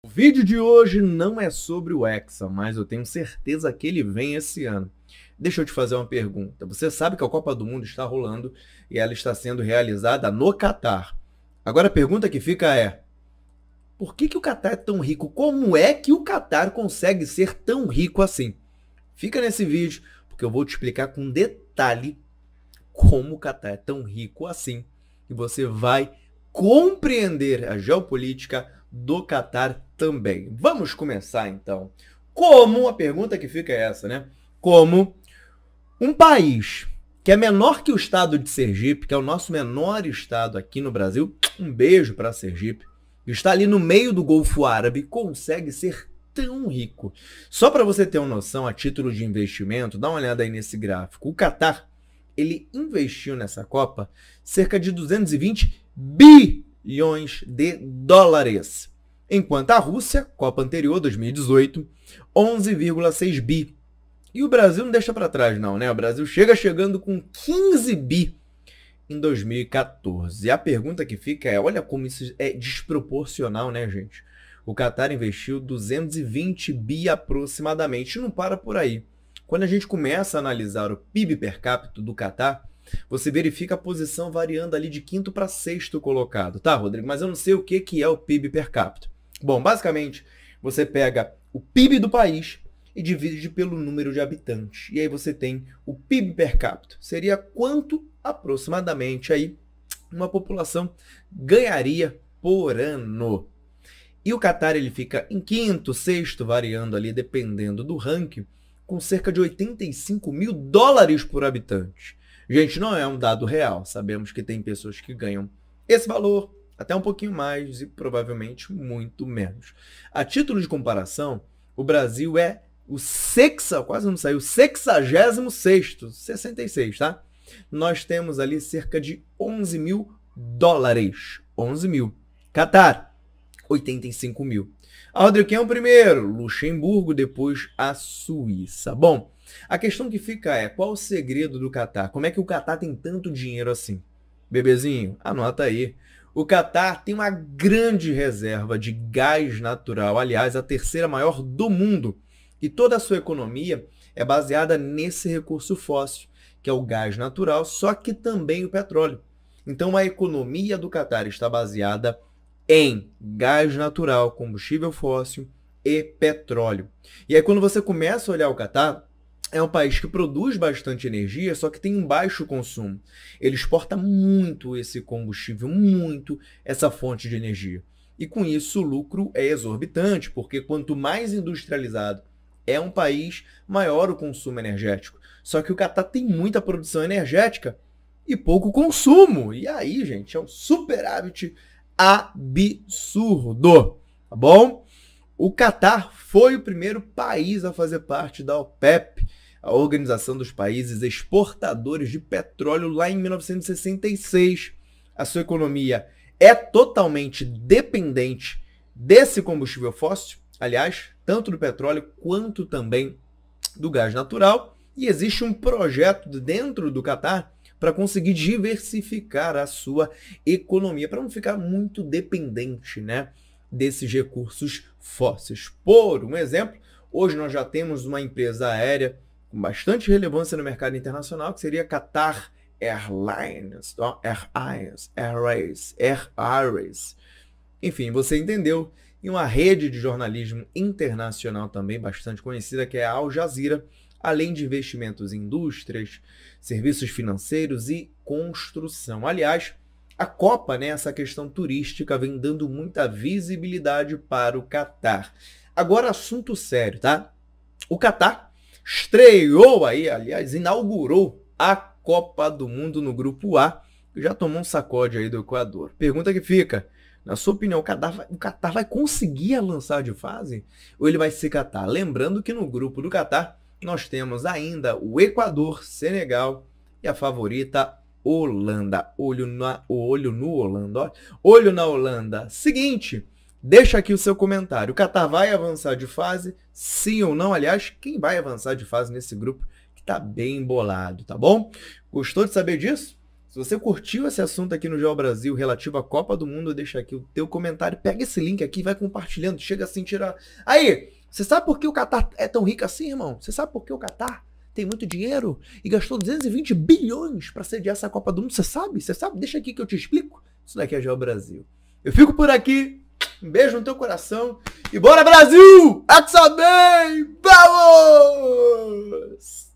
O vídeo de hoje não é sobre o Hexa, mas eu tenho certeza que ele vem esse ano. Deixa eu te fazer uma pergunta. Você sabe que a Copa do Mundo está rolando e ela está sendo realizada no Catar. Agora a pergunta que fica é: por que, que o Catar é tão rico? Como é que o Catar consegue ser tão rico assim? Fica nesse vídeo, porque eu vou te explicar com detalhe como o Catar é tão rico assim. E você vai compreender a geopolítica do Qatar também. Vamos começar então. Como, a pergunta que fica é essa, né? Como um país que é menor que o estado de Sergipe, que é o nosso menor estado aqui no Brasil, um beijo para Sergipe, está ali no meio do Golfo Árabe, consegue ser tão rico. Só para você ter uma noção, a título de investimento, dá uma olhada aí nesse gráfico. O Catar, ele investiu nessa Copa cerca de 220 bi bilhões de dólares. Enquanto a Rússia, Copa anterior, 2018, 11,6 bi. E o Brasil não deixa para trás, não, né? O Brasil chega chegando com 15 bi em 2014. E a pergunta que fica é: olha como isso é desproporcional, né, gente? O Qatar investiu 220 bi aproximadamente. E não para por aí. Quando a gente começa a analisar o PIB per capita do Qatar, você verifica a posição variando ali de quinto para sexto colocado. Tá, Rodrigo, mas eu não sei o que, que é o PIB per capita. Bom, basicamente, você pega o PIB do país e divide pelo número de habitantes. E aí você tem o PIB per capita. Seria quanto aproximadamente aí uma população ganharia por ano. E o Qatar ele fica em quinto, sexto, variando ali dependendo do ranking, com cerca de 85 mil dólares por habitante. Gente, não é um dado real. Sabemos que tem pessoas que ganham esse valor, até um pouquinho mais e provavelmente muito menos. A título de comparação, o Brasil é o sexa, quase não saiu, 66, 66, tá? Nós temos ali cerca de 11 mil dólares. 11 mil. Catar, 85 mil. Rodrigo, quem é o primeiro? Luxemburgo, depois a Suíça. Bom, a questão que fica é, qual o segredo do Catar? Como é que o Catar tem tanto dinheiro assim? Bebezinho, anota aí. O Catar tem uma grande reserva de gás natural, aliás, a terceira maior do mundo. E toda a sua economia é baseada nesse recurso fóssil, que é o gás natural, só que também o petróleo. Então a economia do Catar está baseada em gás natural, combustível fóssil e petróleo. E aí quando você começa a olhar o Catar, é um país que produz bastante energia, só que tem um baixo consumo. Ele exporta muito esse combustível, muito essa fonte de energia. E com isso o lucro é exorbitante, porque quanto mais industrializado é um país, maior o consumo energético. Só que o Catar tem muita produção energética e pouco consumo. E aí, gente, é um superávit absurdo, tá bom? O Catar foi o primeiro país a fazer parte da OPEP, a Organização dos Países Exportadores de Petróleo, lá em 1966. A sua economia é totalmente dependente desse combustível fóssil, aliás, tanto do petróleo quanto também do gás natural. E existe um projeto dentro do Catar para conseguir diversificar a sua economia, para não ficar muito dependente, né? desses recursos fósseis. Por um exemplo, hoje nós já temos uma empresa aérea com bastante relevância no mercado internacional, que seria Qatar Airlines, não? Airways, Air Airways. Enfim, você entendeu. E uma rede de jornalismo internacional também bastante conhecida, que é a Al Jazeera, além de investimentos em indústrias, serviços financeiros e construção. Aliás, a Copa, né, essa questão turística, vem dando muita visibilidade para o Catar. Agora, assunto sério, tá? O Catar estreou aí, aliás, inaugurou a Copa do Mundo no Grupo A, que já tomou um sacode aí do Equador. Pergunta que fica, na sua opinião, o Catar, vai, conseguir lançar de fase? Ou ele vai se catar? Lembrando que no grupo do Catar, nós temos ainda o Equador, Senegal e a favorita Holanda. Olho, na, olho no Holanda. Olho na Holanda. Seguinte, deixa aqui o seu comentário. O Qatar vai avançar de fase? Sim ou não? Aliás, quem vai avançar de fase nesse grupo que tá bem embolado, tá bom? Gostou de saber disso? Se você curtiu esse assunto aqui no Geo Brasil relativo à Copa do Mundo, deixa aqui o teu comentário. Pega esse link aqui vai compartilhando. Chega assim, tira. Aí, você sabe por que o Qatar é tão rico assim, irmão? Você sabe por que o Qatar tem muito dinheiro e gastou 220 bilhões para sediar essa Copa do Mundo. Você sabe? Você sabe? Deixa aqui que eu te explico. Isso daqui é Geo Brasil. Eu fico por aqui. Um beijo no teu coração e bora Brasil! Atsabem! Vamos!